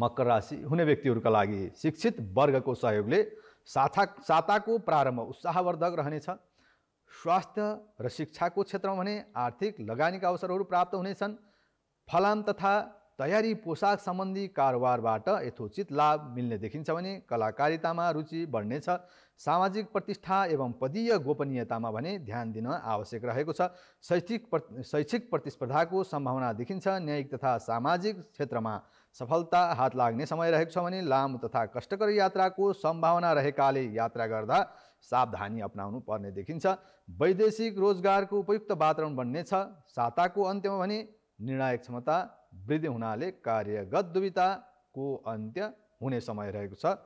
मकर राशि हुने व्यक्तिहरूका लागि शिक्षित वर्गको सहयोगले साथा साताको प्रारम्भ उत्साहवर्धक रहनेछ स्वास्थ्य र शिक्षाको क्षेत्रमा भने आर्थिक लगानीका अवसरहरू प्राप्त हुनेछन् फलाम तथा तयारी पोसाक सम्बन्धी कारोबारबाट यथोचित लाभ मिल्ने देखिन्छ भने कलाकारितामा रुचि बढ्नेछ सामाजिक प्रतिष्ठा एवं पदीय गोपनीयतामा भने ध्यान दिन आवश्यक रहेको छ शैक्षिक प्र शैक्षिक प्रतिस्पर्धाको सम्भावना देखिन्छ न्यायिक तथा सामाजिक क्षेत्रमा सफलता हात लाग्ने समय रहेको छ भने लामो तथा कष्टकर यात्राको सम्भावना रहेकाले यात्रा गर्दा सावधानी अप्नाउनु पर्ने देखिन्छ वैदेशिक रोजगारको उपयुक्त वातावरण बन्नेछ साताको अन्त्यमा भने निर्णायक क्षमता वृद्धि हुनाले कार्यगत दुविधाको अन्त्य हुने समय रहेको छ